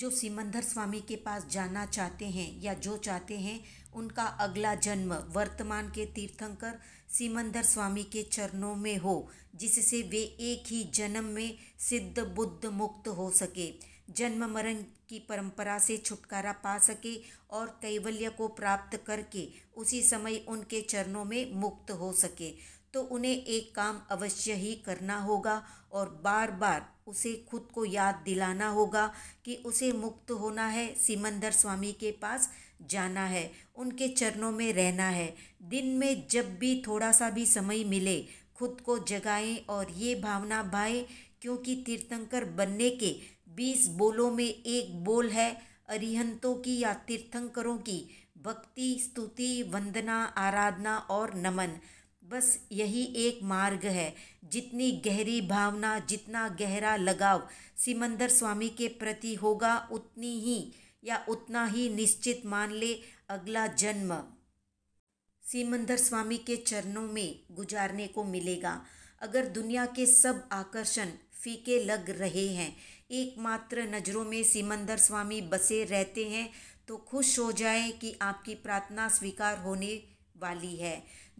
जो सिमंदर स्वामी के पास जाना चाहते हैं या जो चाहते हैं उनका अगला जन्म वर्तमान के तीर्थंकर सिमंदर स्वामी के चरणों में हो जिससे वे एक ही जन्म में सिद्ध बुद्ध मुक्त हो सके जन्म मरण की परंपरा से छुटकारा पा सके और कैवल्य को प्राप्त करके उसी समय उनके चरणों में मुक्त हो सके तो उन्हें एक काम अवश्य ही करना होगा और बार बार उसे खुद को याद दिलाना होगा कि उसे मुक्त होना है सिमंदर स्वामी के पास जाना है उनके चरणों में रहना है दिन में जब भी थोड़ा सा भी समय मिले खुद को जगाएं और ये भावना भाएं क्योंकि तीर्थंकर बनने के बीस बोलों में एक बोल है अरिहंतों की या तीर्थंकरों की भक्ति स्तुति वंदना आराधना और नमन बस यही एक मार्ग है जितनी गहरी भावना जितना गहरा लगाव सिमंदर स्वामी के प्रति होगा उतनी ही या उतना ही निश्चित मान ले अगला जन्म सिमंदर स्वामी के चरणों में गुजारने को मिलेगा अगर दुनिया के सब आकर्षण फीके लग रहे हैं एकमात्र नज़रों में सिमंदर स्वामी बसे रहते हैं तो खुश हो जाए कि आपकी प्रार्थना स्वीकार होने वाली है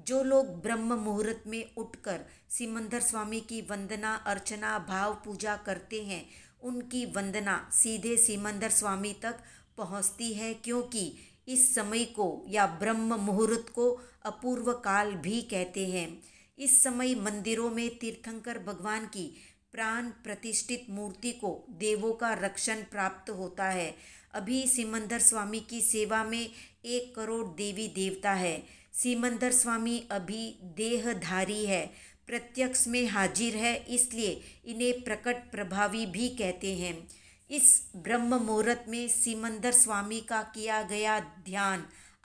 जो लोग ब्रह्म मुहूर्त में उठकर सिमंदर स्वामी की वंदना अर्चना भाव पूजा करते हैं उनकी वंदना सीधे सिमंदर स्वामी तक पहुंचती है क्योंकि इस समय को या ब्रह्म मुहूर्त को अपूर्व काल भी कहते हैं इस समय मंदिरों में तीर्थंकर भगवान की प्राण प्रतिष्ठित मूर्ति को देवों का रक्षण प्राप्त होता है अभी सिमंदर स्वामी की सेवा में एक करोड़ देवी देवता है सीमंदर स्वामी अभी देहधारी है प्रत्यक्ष में हाजिर है इसलिए इन्हें प्रकट प्रभावी भी कहते हैं इस ब्रह्म मुहूर्त में सीमंदर स्वामी का किया गया ध्यान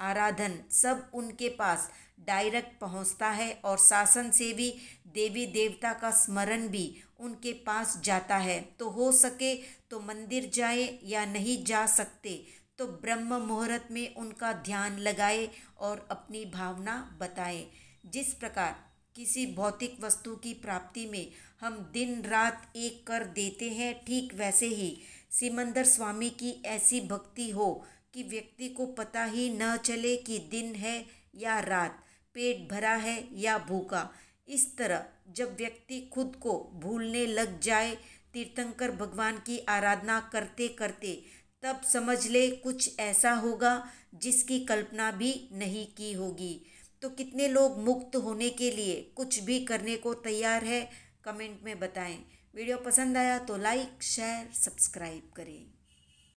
आराधन सब उनके पास डायरेक्ट पहुंचता है और शासन से भी देवी देवता का स्मरण भी उनके पास जाता है तो हो सके तो मंदिर जाए या नहीं जा सकते तो ब्रह्म मुहूर्त में उनका ध्यान लगाए और अपनी भावना बताए जिस प्रकार किसी भौतिक वस्तु की प्राप्ति में हम दिन रात एक कर देते हैं ठीक वैसे ही सिमंदर स्वामी की ऐसी भक्ति हो कि व्यक्ति को पता ही न चले कि दिन है या रात पेट भरा है या भूखा इस तरह जब व्यक्ति खुद को भूलने लग जाए तीर्थंकर भगवान की आराधना करते करते तब समझ ले कुछ ऐसा होगा जिसकी कल्पना भी नहीं की होगी तो कितने लोग मुक्त होने के लिए कुछ भी करने को तैयार है कमेंट में बताएं वीडियो पसंद आया तो लाइक शेयर सब्सक्राइब करें